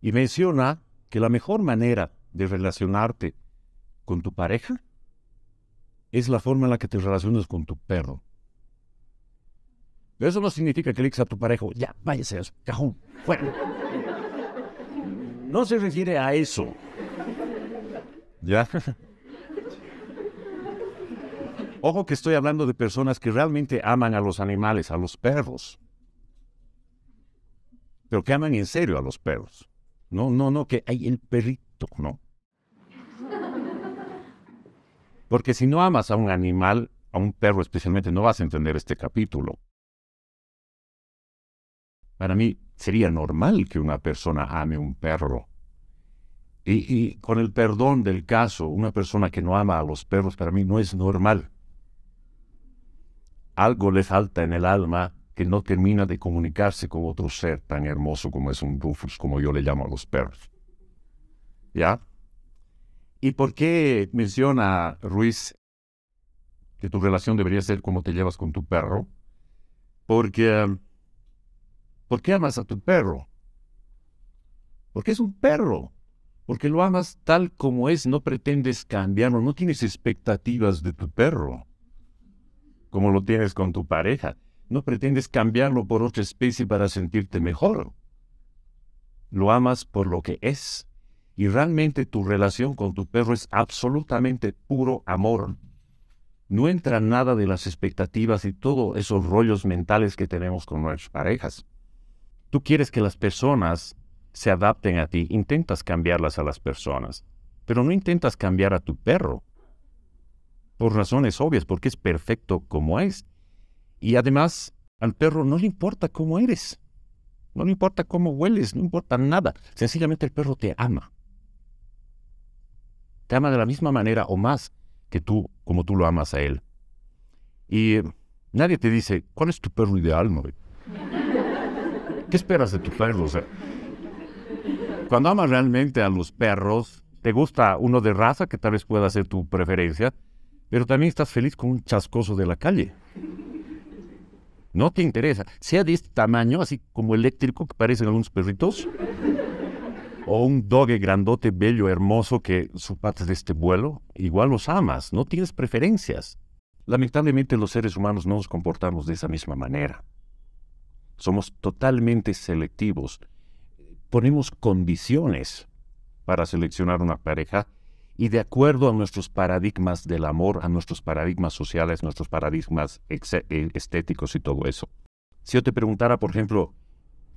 y menciona que la mejor manera de relacionarte con tu pareja es la forma en la que te relacionas con tu perro. Pero eso no significa que le digas a tu pareja, ya, váyase cajón, fuera. No se refiere a eso. ¿Ya? Ojo que estoy hablando de personas que realmente aman a los animales, a los perros. Pero que aman en serio a los perros. No, no, no, que hay el perrito, no. Porque si no amas a un animal, a un perro especialmente, no vas a entender este capítulo. Para mí sería normal que una persona ame un perro. Y, y, con el perdón del caso, una persona que no ama a los perros para mí no es normal. Algo le falta en el alma que no termina de comunicarse con otro ser tan hermoso como es un Rufus, como yo le llamo a los perros. ¿Ya? ¿Y por qué menciona Ruiz que tu relación debería ser como te llevas con tu perro? Porque, um, ¿por qué amas a tu perro? Porque es un perro, porque lo amas tal como es, no pretendes cambiarlo, no tienes expectativas de tu perro, como lo tienes con tu pareja. No pretendes cambiarlo por otra especie para sentirte mejor. Lo amas por lo que es. Y realmente tu relación con tu perro es absolutamente puro amor. No entra nada de las expectativas y todos esos rollos mentales que tenemos con nuestras parejas. Tú quieres que las personas se adapten a ti, intentas cambiarlas a las personas, pero no intentas cambiar a tu perro. Por razones obvias, porque es perfecto como es y además, al perro no le importa cómo eres, no le importa cómo hueles, no importa nada. Sencillamente el perro te ama. Te ama de la misma manera o más que tú, como tú lo amas a él. Y nadie te dice, ¿cuál es tu perro ideal, ¿no? ¿Qué esperas de tu perro? cuando amas realmente a los perros, te gusta uno de raza, que tal vez pueda ser tu preferencia, pero también estás feliz con un chascoso de la calle. No te interesa. Sea de este tamaño, así como eléctrico, que parecen algunos perritos. O un dogue grandote, bello, hermoso, que su parte de este vuelo. Igual los amas, no tienes preferencias. Lamentablemente los seres humanos no nos comportamos de esa misma manera. Somos totalmente selectivos. Ponemos condiciones para seleccionar una pareja y de acuerdo a nuestros paradigmas del amor, a nuestros paradigmas sociales, nuestros paradigmas eh, estéticos y todo eso. Si yo te preguntara, por ejemplo,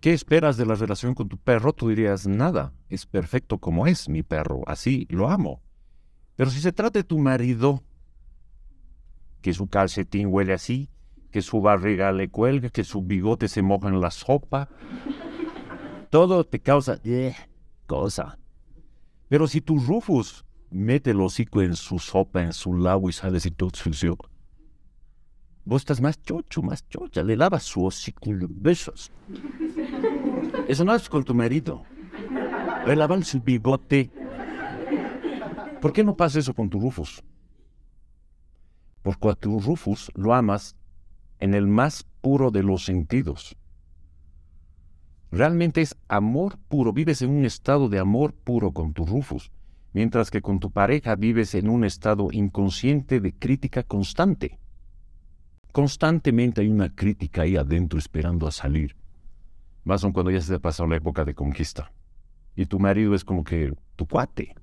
¿qué esperas de la relación con tu perro? Tú dirías, nada, es perfecto como es mi perro, así lo amo. Pero si se trata de tu marido, que su calcetín huele así, que su barriga le cuelga, que su bigote se moja en la sopa. Todo te causa eh, cosa. Pero si tu Rufus mete el hocico en su sopa, en su lago y sale de todo sucio. Vos estás más chocho, más chocha, le lavas su hocico le besos. Eso no es con tu marido. Le lavas el bigote. ¿Por qué no pasa eso con tu Rufus? Porque a tu Rufus lo amas en el más puro de los sentidos. Realmente es amor puro, vives en un estado de amor puro con tu Rufus mientras que con tu pareja vives en un estado inconsciente de crítica constante. Constantemente hay una crítica ahí adentro esperando a salir. Más aún cuando ya se ha pasado la época de conquista. Y tu marido es como que tu cuate,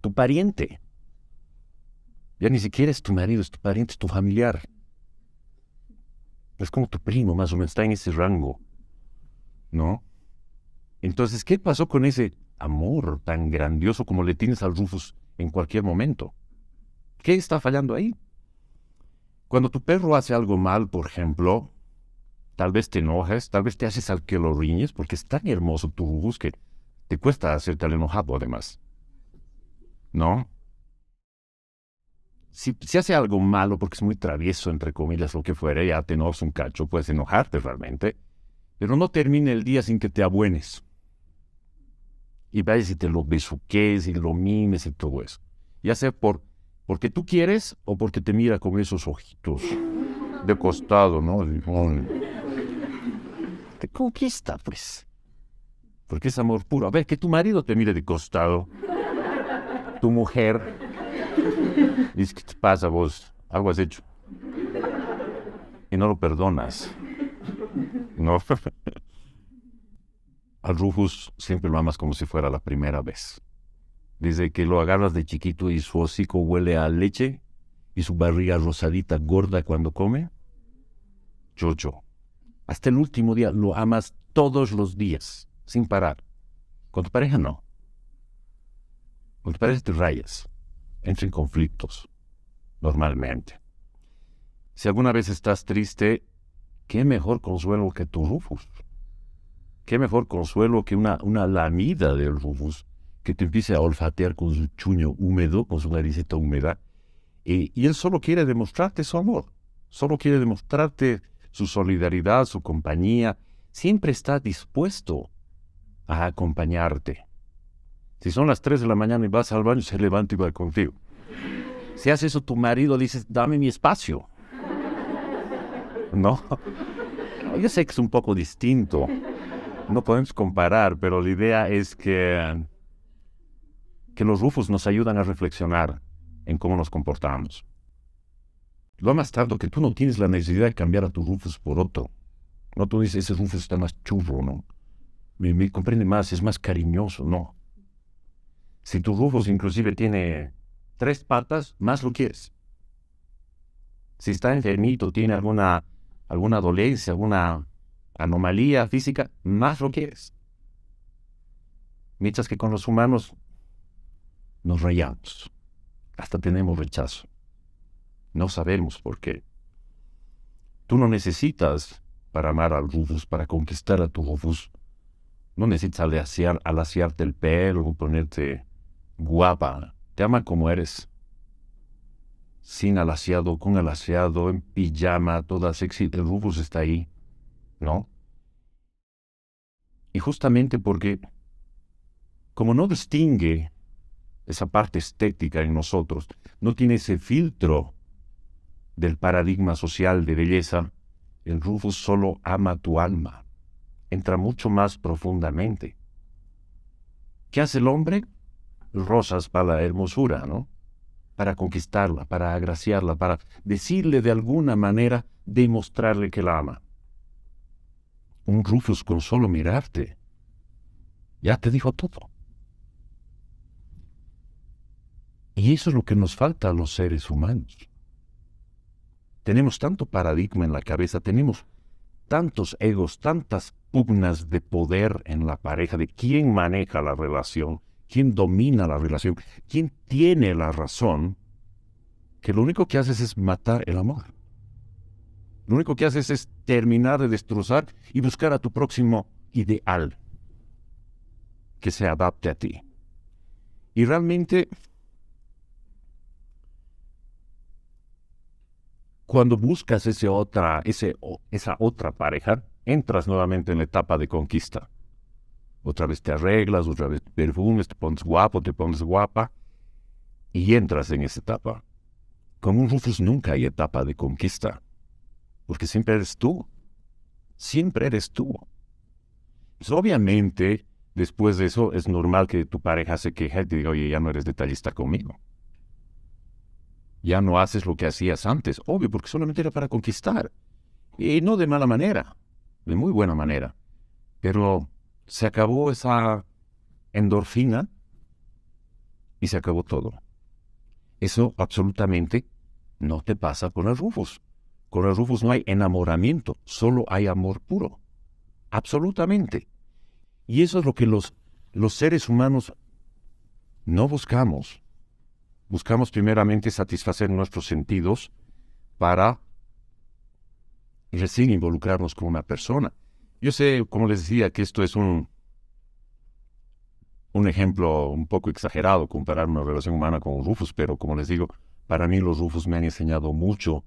tu pariente. Ya ni siquiera es tu marido, es tu pariente, es tu familiar. Es como tu primo, más o menos, está en ese rango. ¿No? Entonces, ¿qué pasó con ese amor tan grandioso como le tienes al Rufus en cualquier momento. ¿Qué está fallando ahí? Cuando tu perro hace algo mal, por ejemplo, tal vez te enojas, tal vez te haces al que lo riñes, porque es tan hermoso tu Rufus que te cuesta hacerte al enojado además. ¿No? Si, hace algo malo porque es muy travieso, entre comillas, lo que fuera, ya te enojas un cacho, puedes enojarte realmente, pero no termine el día sin que te abuenes y vayas y te lo besuques y lo mimes y todo eso. Ya sea por, porque tú quieres o porque te mira con esos ojitos de costado, ¿no? Te conquista, pues. Porque es amor puro. A ver, que tu marido te mire de costado. Tu mujer. Dice, que te pasa vos? Algo has hecho. Y no lo perdonas. No. al Rufus siempre lo amas como si fuera la primera vez. Desde que lo agarras de chiquito y su hocico huele a leche y su barriga rosadita gorda cuando come, Chocho, hasta el último día lo amas todos los días, sin parar. Con tu pareja no. Con tu pareja te rayas, entra en conflictos, normalmente. Si alguna vez estás triste, qué mejor consuelo que tu Rufus qué mejor consuelo que una, una lamida del rufus que te empiece a olfatear con su chuño húmedo, con su nariceta húmeda. Eh, y él solo quiere demostrarte su amor, solo quiere demostrarte su solidaridad, su compañía. Siempre está dispuesto a acompañarte. Si son las 3 de la mañana y vas al baño, se levanta y va contigo. Si haces eso tu marido, dices, dame mi espacio. ¿No? Yo sé que es un poco distinto, no podemos comparar, pero la idea es que, que los rufos nos ayudan a reflexionar en cómo nos comportamos. Lo más tarde que tú no tienes la necesidad de cambiar a tus rufos por otro. No tú dices, ese rufo está más churro, ¿no? Me, comprende más, es más cariñoso, ¿no? Si tu rufos inclusive tiene tres patas, más lo quieres. Si está enfermito, tiene alguna, alguna dolencia, alguna anomalía física, más lo quieres. Mientras que con los humanos nos rayamos, hasta tenemos rechazo. No sabemos por qué. Tú no necesitas, para amar al Rufus, para conquistar a tu Rufus, no necesitas alaciar, alaciarte el pelo, ponerte guapa. Te ama como eres. Sin alaciado, con alaciado, en pijama, toda sexy. El Rufus está ahí ¿no? Y justamente porque, como no distingue esa parte estética en nosotros, no tiene ese filtro del paradigma social de belleza, el Rufus solo ama tu alma, entra mucho más profundamente. ¿Qué hace el hombre? Rosas para la hermosura, ¿no? Para conquistarla, para agraciarla, para decirle de alguna manera, demostrarle que la ama un Rufus con solo mirarte ya te dijo todo. Y eso es lo que nos falta a los seres humanos. Tenemos tanto paradigma en la cabeza, tenemos tantos egos, tantas pugnas de poder en la pareja, de quién maneja la relación, quién domina la relación, quién tiene la razón, que lo único que haces es matar el amor. Lo único que haces es terminar de destrozar y buscar a tu próximo ideal que se adapte a ti. Y realmente, cuando buscas ese otra, ese, esa otra pareja, entras nuevamente en la etapa de conquista. Otra vez te arreglas, otra vez te perfumes, te pones guapo, te pones guapa y entras en esa etapa. Con un Rufus nunca hay etapa de conquista. Porque siempre eres tú. Siempre eres tú. Pues, obviamente, después de eso, es normal que tu pareja se queje y te diga, oye, ya no eres detallista conmigo. Ya no haces lo que hacías antes. Obvio, porque solamente era para conquistar. Y no de mala manera, de muy buena manera. Pero se acabó esa endorfina y se acabó todo. Eso absolutamente no te pasa con los rufos. Con los Rufus no hay enamoramiento, solo hay amor puro. Absolutamente. Y eso es lo que los, los seres humanos no buscamos. Buscamos primeramente satisfacer nuestros sentidos para recién involucrarnos con una persona. Yo sé, como les decía, que esto es un, un ejemplo un poco exagerado comparar una relación humana con un Rufus, pero como les digo, para mí los Rufus me han enseñado mucho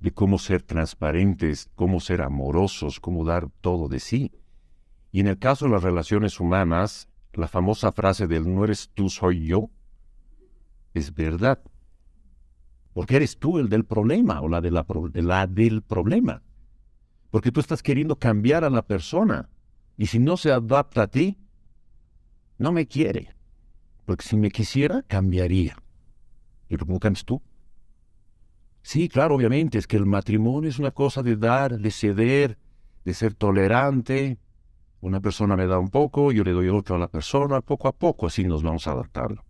de cómo ser transparentes, cómo ser amorosos, cómo dar todo de sí. Y en el caso de las relaciones humanas, la famosa frase del no eres tú, soy yo, es verdad. Porque eres tú el del problema o la, de la, del problema. Porque tú estás queriendo cambiar a la persona. Y si no se adapta a ti, no me quiere. Porque si me quisiera, cambiaría. ¿Y cómo cambias tú? Sí, claro, obviamente, es que el matrimonio es una cosa de dar, de ceder, de ser tolerante. Una persona me da un poco, yo le doy otro a la persona, poco a poco así nos vamos a adaptar.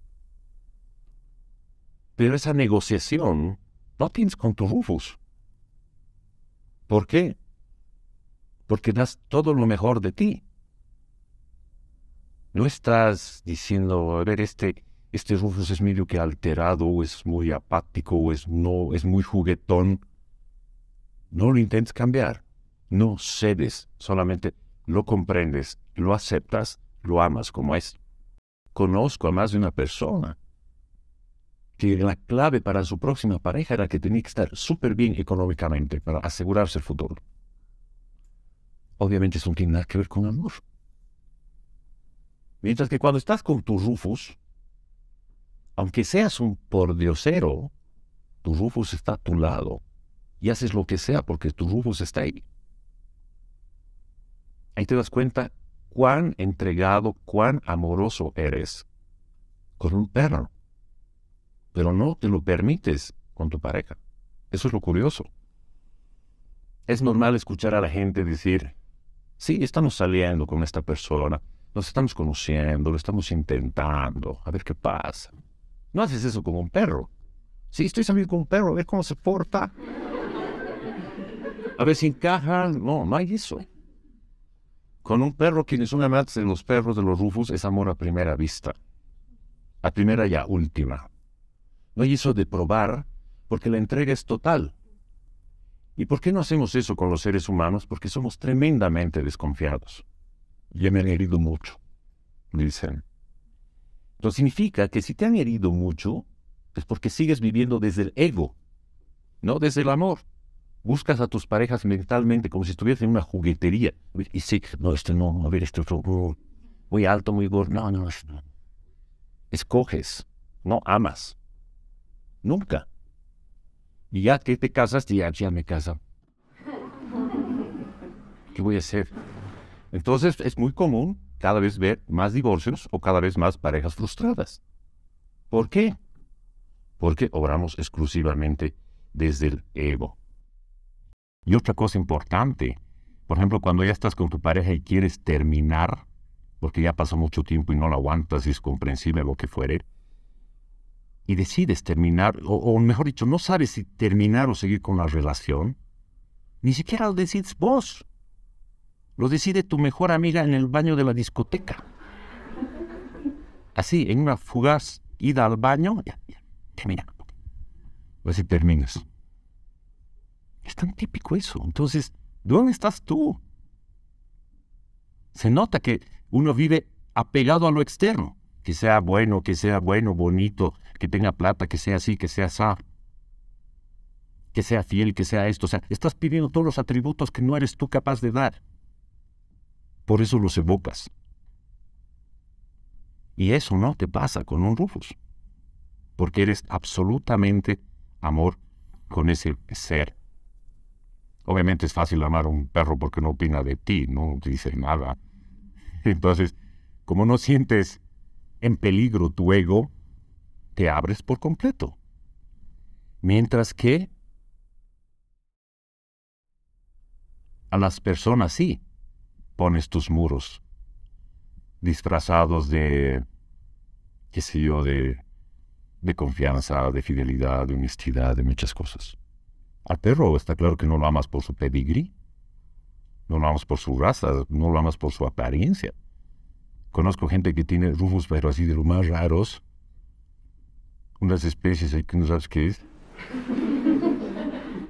Pero esa negociación no tienes con tu rufus. ¿Por qué? Porque das todo lo mejor de ti. No estás diciendo, a ver, este, este Rufus es medio que alterado, o es muy apático, o es, no, es muy juguetón. No lo intentes cambiar, no cedes, solamente lo comprendes, lo aceptas, lo amas como es. Conozco a más de una persona que la clave para su próxima pareja era que tenía que estar súper bien económicamente para asegurarse el futuro. Obviamente eso no tiene nada que ver con amor. Mientras que cuando estás con tu Rufus, aunque seas un pordiosero, tu Rufus está a tu lado y haces lo que sea porque tu Rufus está ahí. Ahí te das cuenta cuán entregado, cuán amoroso eres con un perro, pero no te lo permites con tu pareja. Eso es lo curioso. Es normal escuchar a la gente decir, sí, estamos saliendo con esta persona, nos estamos conociendo, lo estamos intentando, a ver qué pasa. No haces eso con un perro. Si estoy saliendo con un perro, a ver cómo se porta. A ver si encaja. No, no hay eso. Con un perro, quienes son amantes de los perros, de los rufos, es amor a primera vista. A primera y a última. No hay eso de probar, porque la entrega es total. ¿Y por qué no hacemos eso con los seres humanos? Porque somos tremendamente desconfiados. Ya me han herido mucho, dicen. Entonces significa que si te han herido mucho, es porque sigues viviendo desde el ego, no desde el amor. Buscas a tus parejas mentalmente como si estuvieras en una juguetería. Y sí, no, este no, a ver, este otro, uh, muy alto, muy gordo. No, no, este no. Escoges, no amas. Nunca. Y ya que te casas, ya, ya me casa. ¿Qué voy a hacer? Entonces es muy común cada vez ver más divorcios o cada vez más parejas frustradas. ¿Por qué? Porque obramos exclusivamente desde el ego. Y otra cosa importante, por ejemplo, cuando ya estás con tu pareja y quieres terminar, porque ya pasó mucho tiempo y no la aguantas es comprensible lo que fuere, y decides terminar, o, o, mejor dicho, no sabes si terminar o seguir con la relación, ni siquiera lo decides vos. Lo decide tu mejor amiga en el baño de la discoteca. Así, en una fugaz ida al baño, ya, ya, termina. Así terminas. Es tan típico eso. Entonces, ¿dónde estás tú? Se nota que uno vive apegado a lo externo. Que sea bueno, que sea bueno, bonito, que tenga plata, que sea así, que sea así. Que sea fiel, que sea esto. O sea, estás pidiendo todos los atributos que no eres tú capaz de dar. Por eso los evocas. Y eso no te pasa con un Rufus, porque eres absolutamente amor con ese ser. Obviamente es fácil amar a un perro porque no opina de ti, no dice nada. Entonces, como no sientes en peligro tu ego, te abres por completo. Mientras que a las personas sí, pones tus muros disfrazados de, qué sé yo, de, de confianza, de fidelidad, de honestidad, de muchas cosas. Al perro está claro que no lo amas por su pedigree, no lo amas por su raza, no lo amas por su apariencia. Conozco gente que tiene rufos, pero así de lo más raros, unas especies que no sabes qué es,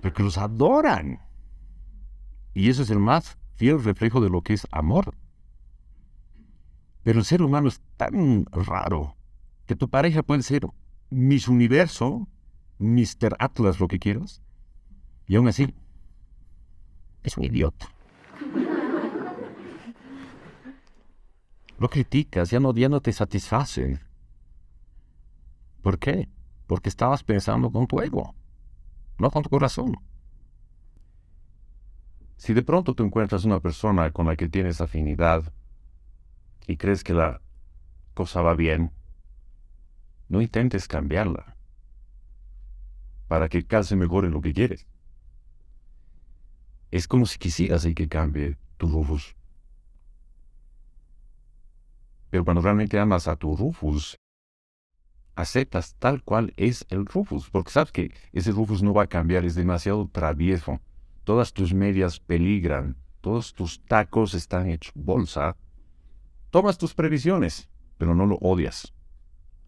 pero que los adoran. Y eso es el más fiel reflejo de lo que es amor. Pero el ser humano es tan raro que tu pareja puede ser Miss Universo, Mr. Atlas, lo que quieras, y aún así es un idiota. Lo criticas, ya no, te satisface. ¿Por qué? Porque estabas pensando con tu ego, no con tu corazón. Si de pronto tú encuentras una persona con la que tienes afinidad y crees que la cosa va bien, no intentes cambiarla para que calce mejor en lo que quieres. Es como si quisieras que cambie tu Rufus. Pero cuando realmente amas a tu Rufus, aceptas tal cual es el Rufus, porque sabes que ese Rufus no va a cambiar, es demasiado travieso todas tus medias peligran, todos tus tacos están hechos bolsa, tomas tus previsiones, pero no lo odias.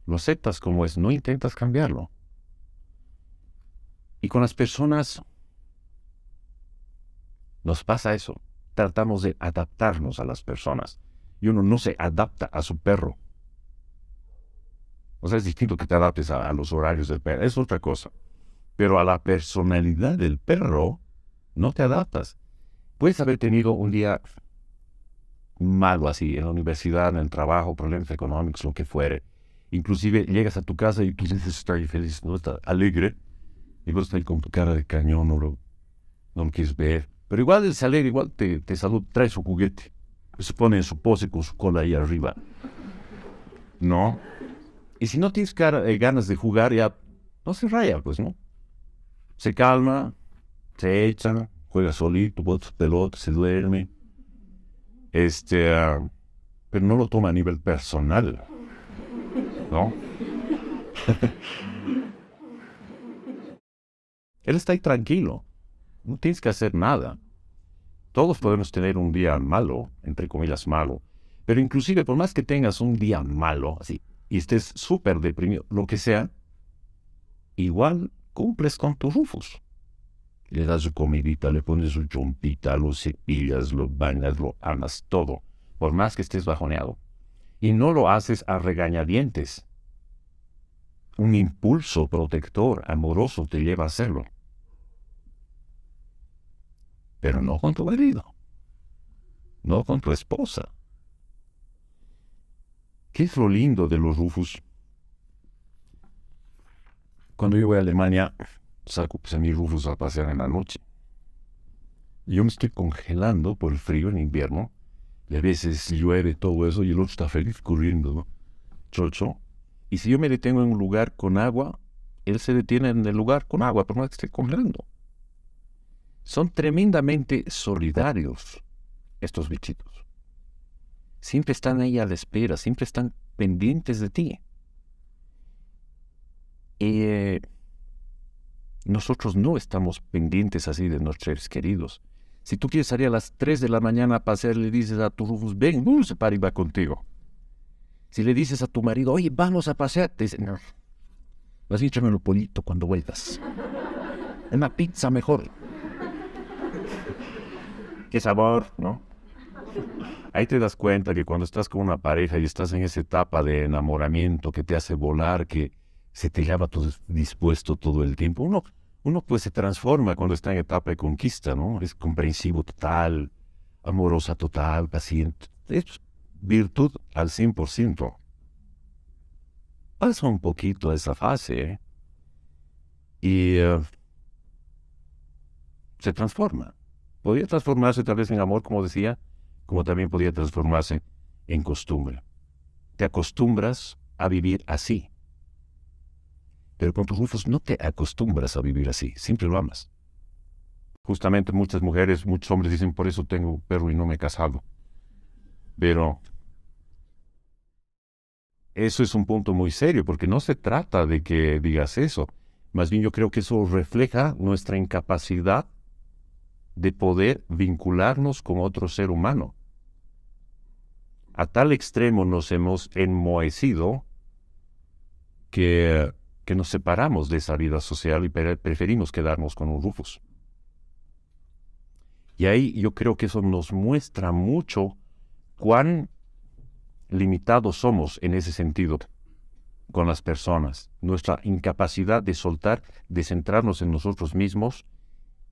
Lo aceptas como es, no intentas cambiarlo. Y con las personas nos pasa eso. Tratamos de adaptarnos a las personas. Y uno no se adapta a su perro. O sea, es distinto que te adaptes a, a los horarios del perro. Es otra cosa. Pero a la personalidad del perro, no te adaptas. Puedes haber tenido un día malo así, en la universidad, en el trabajo, problemas económicos, lo que fuere. Inclusive llegas a tu casa y tú dices, estoy feliz, no estás alegre. Y vos estás con tu cara de cañón, no lo, no quieres ver. Pero igual se salir, igual te, te saluda, trae su juguete. Pues se pone en su pose con su cola ahí arriba. ¿No? Y si no tienes eh, ganas de jugar, ya no se raya, pues, ¿no? Se calma, se echa, juega solito, bota su pelota, se duerme. Este, ah, pero no lo toma a nivel personal, ¿no? Él está ahí tranquilo, no tienes que hacer nada. Todos podemos tener un día malo, entre comillas malo, pero inclusive por más que tengas un día malo, así, y estés súper deprimido, lo que sea, igual cumples con tus rufos le das su comidita, le pones su chompita, lo cepillas, lo bañas, lo amas, todo, por más que estés bajoneado. Y no lo haces a regañadientes. Un impulso protector, amoroso, te lleva a hacerlo. Pero no con tu marido. No con tu esposa. ¿Qué es lo lindo de los Rufus? Cuando yo voy a Alemania, en pues, mis rufos a pasear en la noche. Yo me estoy congelando por el frío en invierno, y a veces llueve todo eso y el otro está feliz corriendo, ¿no? Chocho. Y si yo me detengo en un lugar con agua, él se detiene en el lugar con agua, pero no esté congelando. Son tremendamente solidarios estos bichitos. Siempre están ahí a la espera, siempre están pendientes de ti. Eh, nosotros no estamos pendientes así de nuestros seres queridos. Si tú quieres salir a las 3 de la mañana a pasear, le dices a tu Rufus, ven, se para y va contigo. Si le dices a tu marido, oye, vamos a pasear, te dice, no, vas a echarme un polito cuando vuelvas. Una pizza mejor. Qué sabor, ¿no? Ahí te das cuenta que cuando estás con una pareja y estás en esa etapa de enamoramiento que te hace volar, que se te llama todo dispuesto todo el tiempo, uno uno pues se transforma cuando está en etapa de conquista, ¿no? Es comprensivo total, amorosa total, paciente. Es virtud al 100%. Pasa un poquito esa fase ¿eh? y eh, se transforma. Podría transformarse tal vez en amor, como decía, como también podría transformarse en costumbre. Te acostumbras a vivir así. Pero con tus rufos no te acostumbras a vivir así, siempre lo amas. Justamente muchas mujeres, muchos hombres dicen, por eso tengo un perro y no me he casado. Pero eso es un punto muy serio, porque no se trata de que digas eso. Más bien yo creo que eso refleja nuestra incapacidad de poder vincularnos con otro ser humano. A tal extremo nos hemos enmohecido que que nos separamos de esa vida social y preferimos quedarnos con un Rufus. Y ahí yo creo que eso nos muestra mucho cuán limitados somos en ese sentido con las personas, nuestra incapacidad de soltar, de centrarnos en nosotros mismos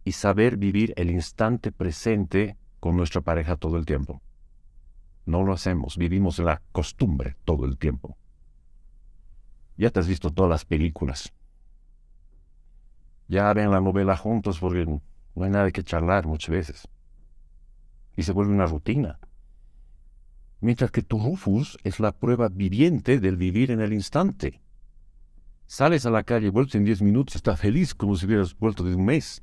y saber vivir el instante presente con nuestra pareja todo el tiempo. No lo hacemos, vivimos la costumbre todo el tiempo. Ya te has visto todas las películas. Ya ven la novela juntos porque no hay nada que charlar muchas veces. Y se vuelve una rutina. Mientras que tu Rufus es la prueba viviente del vivir en el instante. Sales a la calle, vuelves en 10 minutos, está feliz como si hubieras vuelto de un mes.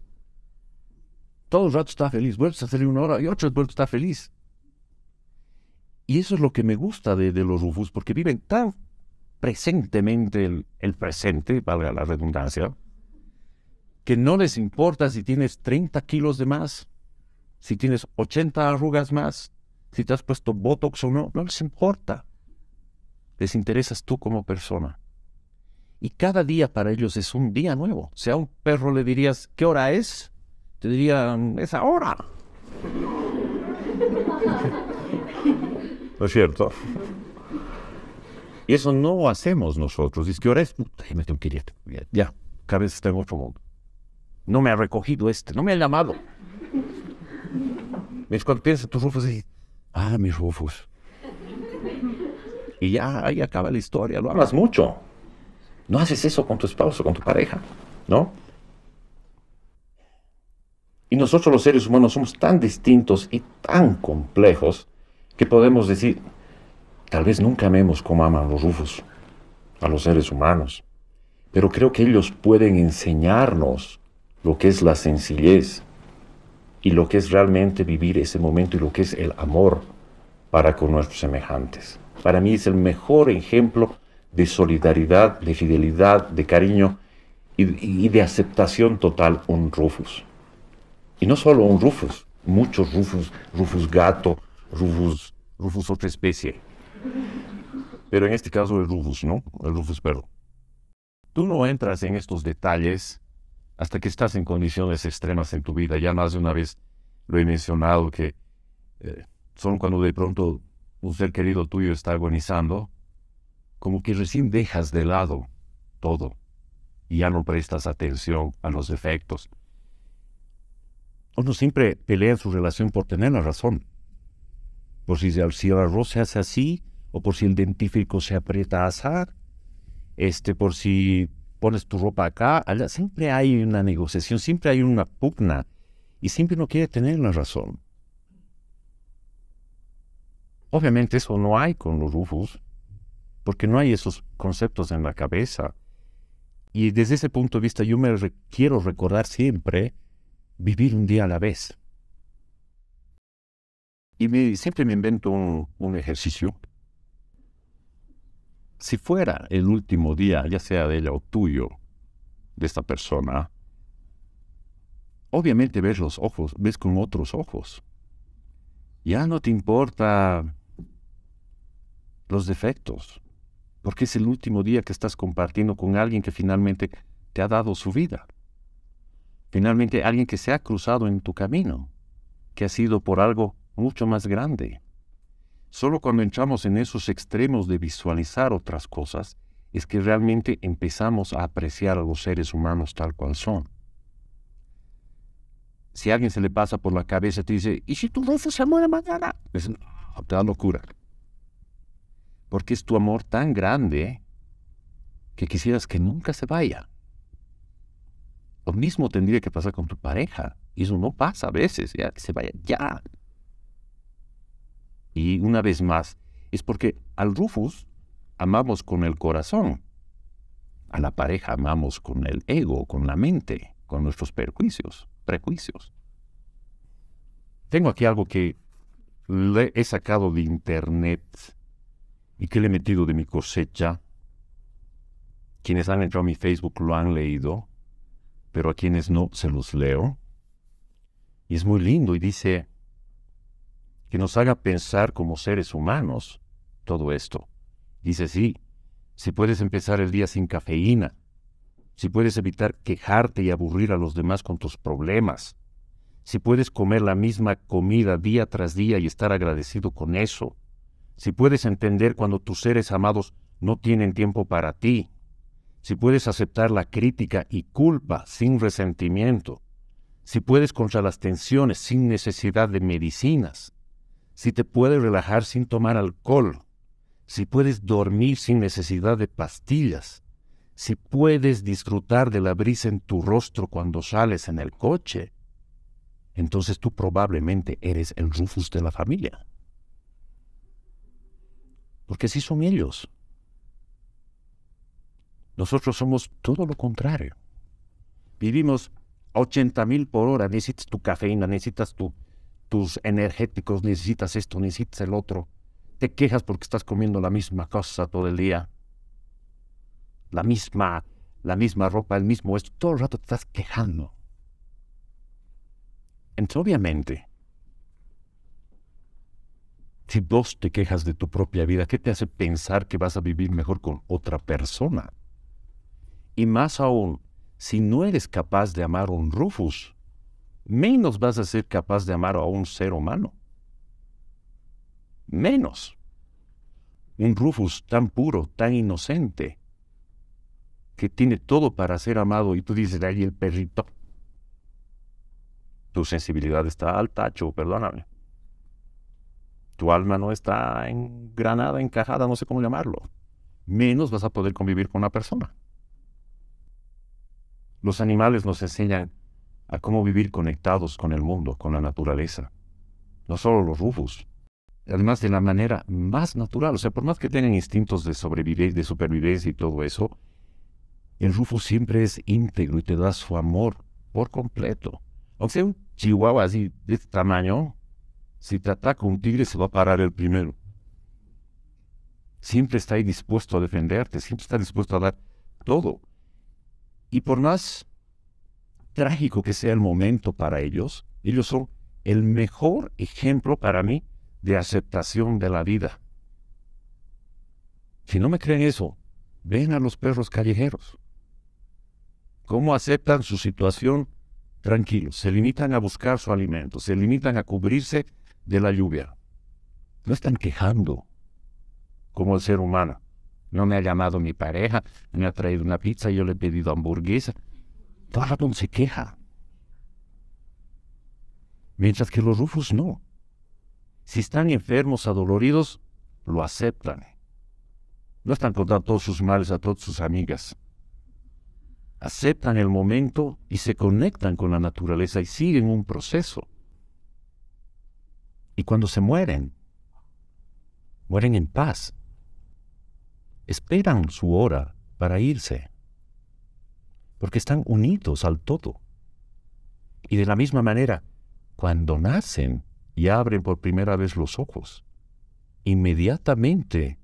Todo el rato está feliz, vuelves a salir una hora y otro vuelves está feliz. Y eso es lo que me gusta de, de los Rufus, porque viven tan presentemente el, presente, valga la redundancia, que no les importa si tienes 30 kilos de más, si tienes 80 arrugas más, si te has puesto Botox o no, no les importa. Les interesas tú como persona. Y cada día para ellos es un día nuevo. Si a un perro le dirías, ¿qué hora es? Te dirían, esa hora ¿No es cierto? Y eso no lo hacemos nosotros. Es que ahora es, puta, me que Ya, cada vez está en otro mundo. No me ha recogido este, no me ha llamado. Es cuando piensas tus rufos, y, ah, mis Rufus. Y ya ahí acaba la historia. Lo hablas mucho. No haces eso con tu esposo, con tu pareja, ¿no? Y nosotros los seres humanos somos tan distintos y tan complejos que podemos decir, Tal vez nunca amemos como aman los rufos, a los seres humanos, pero creo que ellos pueden enseñarnos lo que es la sencillez y lo que es realmente vivir ese momento y lo que es el amor para con nuestros semejantes. Para mí es el mejor ejemplo de solidaridad, de fidelidad, de cariño y, y de aceptación total un Rufus. Y no solo un Rufus, muchos Rufus, Rufus gato, Rufus, Rufus otra especie. Pero en este caso es Rufus, ¿no? El Rufus Perro. Tú no entras en estos detalles hasta que estás en condiciones extremas en tu vida. Ya más de una vez lo he mencionado que eh, son cuando de pronto un ser querido tuyo está agonizando, como que recién dejas de lado todo y ya no prestas atención a los defectos. Uno siempre pelea en su relación por tener la razón. Por si, se el arroz se hace así, o por si el dentífrico se aprieta a azar, este, por si pones tu ropa acá, allá, siempre hay una negociación, siempre hay una pugna y siempre uno quiere tener la razón. Obviamente eso no hay con los rufos, porque no hay esos conceptos en la cabeza. Y desde ese punto de vista yo me quiero recordar siempre vivir un día a la vez. Y siempre me invento un ejercicio si fuera el último día, ya sea de ella o tuyo, de esta persona, obviamente ves los ojos, ves con otros ojos. Ya no te importa los defectos, porque es el último día que estás compartiendo con alguien que finalmente te ha dado su vida. Finalmente alguien que se ha cruzado en tu camino, que ha sido por algo mucho más grande. Solo cuando entramos en esos extremos de visualizar otras cosas es que realmente empezamos a apreciar a los seres humanos tal cual son. Si a alguien se le pasa por la cabeza y te dice, ¿y si tu rosa se muere mañana? Es una locura. Porque es tu amor tan grande que quisieras que nunca se vaya. Lo mismo tendría que pasar con tu pareja. Y eso no pasa a veces, ya, que se vaya ya, y una vez más, es porque al Rufus amamos con el corazón, a la pareja amamos con el ego, con la mente, con nuestros perjuicios, prejuicios. Tengo aquí algo que le he sacado de internet y que le he metido de mi cosecha. Quienes han entrado a mi Facebook lo han leído, pero a quienes no se los leo. Y es muy lindo y dice, que nos haga pensar como seres humanos todo esto. Dice, sí, si puedes empezar el día sin cafeína, si puedes evitar quejarte y aburrir a los demás con tus problemas, si puedes comer la misma comida día tras día y estar agradecido con eso, si puedes entender cuando tus seres amados no tienen tiempo para ti, si puedes aceptar la crítica y culpa sin resentimiento, si puedes contra las tensiones sin necesidad de medicinas, si te puedes relajar sin tomar alcohol, si puedes dormir sin necesidad de pastillas, si puedes disfrutar de la brisa en tu rostro cuando sales en el coche, entonces tú probablemente eres el Rufus de la familia. Porque si son ellos. Nosotros somos todo lo contrario. Vivimos a 80 mil por hora, necesitas tu cafeína, necesitas tu tus energéticos, necesitas esto, necesitas el otro. Te quejas porque estás comiendo la misma cosa todo el día. La misma, la misma ropa, el mismo esto. Todo el rato te estás quejando. Entonces, obviamente, si vos te quejas de tu propia vida, ¿qué te hace pensar que vas a vivir mejor con otra persona? Y más aún, si no eres capaz de amar a un Rufus, menos vas a ser capaz de amar a un ser humano. Menos. Un Rufus tan puro, tan inocente, que tiene todo para ser amado y tú dices, ahí el perrito. Tu sensibilidad está al tacho, perdóname. Tu alma no está engranada, encajada, no sé cómo llamarlo. Menos vas a poder convivir con una persona. Los animales nos enseñan a cómo vivir conectados con el mundo, con la naturaleza. No solo los rufus, además de la manera más natural, o sea, por más que tengan instintos de sobrevivir, de supervivencia y todo eso, el rufo siempre es íntegro y te da su amor por completo. Aunque sea, un chihuahua así de este tamaño, si te ataca un tigre se va a parar el primero. Siempre está ahí dispuesto a defenderte, siempre está dispuesto a dar todo. Y por más trágico que sea el momento para ellos, ellos son el mejor ejemplo para mí de aceptación de la vida. Si no me creen eso, ven a los perros callejeros. ¿Cómo aceptan su situación? Tranquilos, se limitan a buscar su alimento, se limitan a cubrirse de la lluvia. No están quejando como el ser humano. No me ha llamado mi pareja, me ha traído una pizza, y yo le he pedido hamburguesa se queja, mientras que los rufos no. Si están enfermos, adoloridos, lo aceptan. No están contando todos sus males a todas sus amigas. Aceptan el momento y se conectan con la naturaleza y siguen un proceso. Y cuando se mueren, mueren en paz. Esperan su hora para irse porque están unidos al todo. Y de la misma manera, cuando nacen y abren por primera vez los ojos, inmediatamente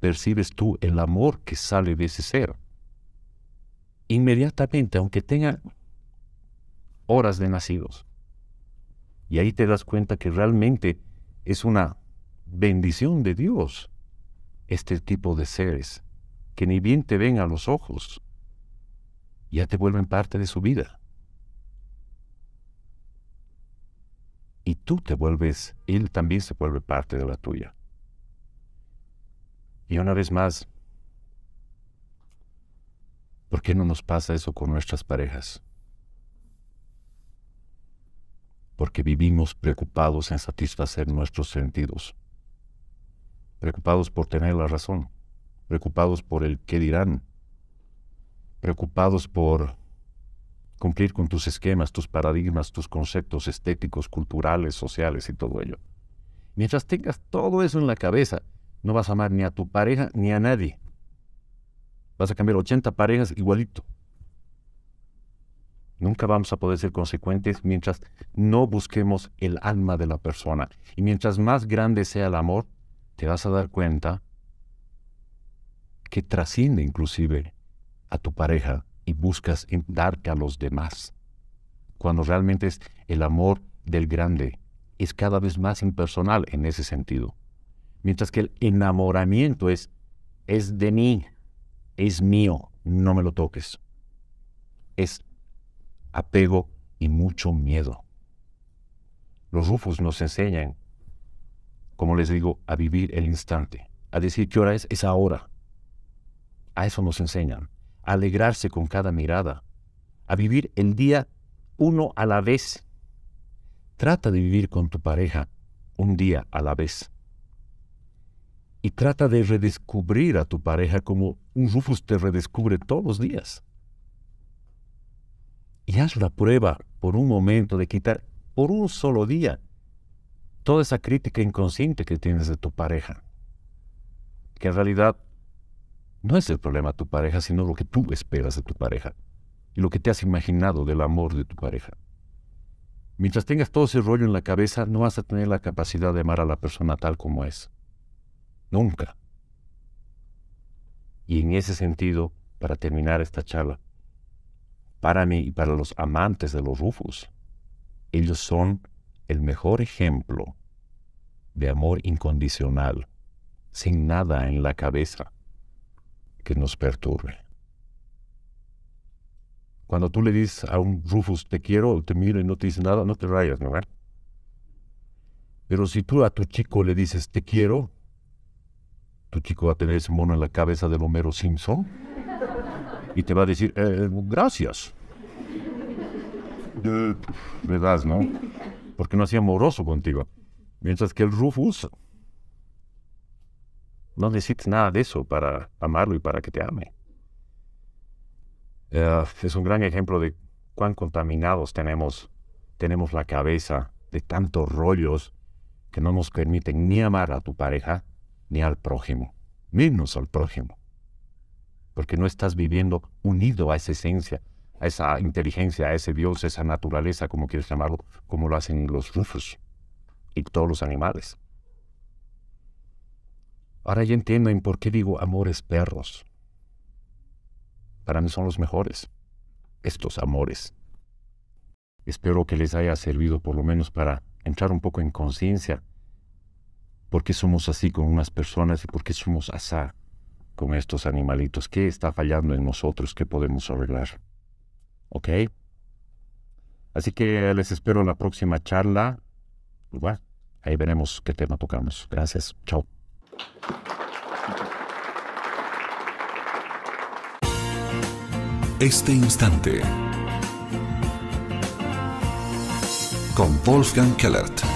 percibes tú el amor que sale de ese ser. Inmediatamente, aunque tenga horas de nacidos. Y ahí te das cuenta que realmente es una bendición de Dios este tipo de seres, que ni bien te ven a los ojos, ya te vuelven parte de su vida. Y tú te vuelves, él también se vuelve parte de la tuya. Y una vez más, ¿por qué no nos pasa eso con nuestras parejas? Porque vivimos preocupados en satisfacer nuestros sentidos, preocupados por tener la razón, preocupados por el qué dirán, preocupados por cumplir con tus esquemas, tus paradigmas, tus conceptos estéticos, culturales, sociales y todo ello. Mientras tengas todo eso en la cabeza, no vas a amar ni a tu pareja ni a nadie. Vas a cambiar 80 parejas igualito. Nunca vamos a poder ser consecuentes mientras no busquemos el alma de la persona. Y mientras más grande sea el amor, te vas a dar cuenta que trasciende inclusive a tu pareja y buscas darte a los demás. Cuando realmente es el amor del grande, es cada vez más impersonal en ese sentido. Mientras que el enamoramiento es, es de mí, es mío, no me lo toques. Es apego y mucho miedo. Los rufos nos enseñan, como les digo, a vivir el instante, a decir qué hora es, es ahora. A eso nos enseñan alegrarse con cada mirada, a vivir el día uno a la vez. Trata de vivir con tu pareja un día a la vez. Y trata de redescubrir a tu pareja como un Rufus te redescubre todos los días. Y haz la prueba por un momento de quitar por un solo día toda esa crítica inconsciente que tienes de tu pareja. Que en realidad no es el problema tu pareja, sino lo que tú esperas de tu pareja y lo que te has imaginado del amor de tu pareja. Mientras tengas todo ese rollo en la cabeza, no vas a tener la capacidad de amar a la persona tal como es. Nunca. Y en ese sentido, para terminar esta charla, para mí y para los amantes de los Rufus, ellos son el mejor ejemplo de amor incondicional, sin nada en la cabeza que nos perturbe. Cuando tú le dices a un Rufus, te quiero, te miro y no te dice nada, no te rayas, ¿no? Pero si tú a tu chico le dices, te quiero, tu chico va a tener ese mono en la cabeza del Homero Simpson y te va a decir, eh, gracias. ¿Verdad, no? Porque no hacía amoroso contigo. Mientras que el Rufus no necesitas nada de eso para amarlo y para que te ame. Eh, es un gran ejemplo de cuán contaminados tenemos, tenemos la cabeza de tantos rollos que no nos permiten ni amar a tu pareja ni al prójimo, menos al prójimo. Porque no estás viviendo unido a esa esencia, a esa inteligencia, a ese Dios, a esa naturaleza, como quieres llamarlo, como lo hacen los rufos y todos los animales. Ahora ya entienden por qué digo amores perros. Para mí son los mejores, estos amores. Espero que les haya servido por lo menos para entrar un poco en conciencia. ¿Por qué somos así con unas personas y por qué somos así con estos animalitos? ¿Qué está fallando en nosotros? ¿Qué podemos arreglar? ¿Ok? Así que les espero en la próxima charla. Pues ahí veremos qué tema tocamos. Gracias. Chao. Este instante. Con Wolfgang Kellert.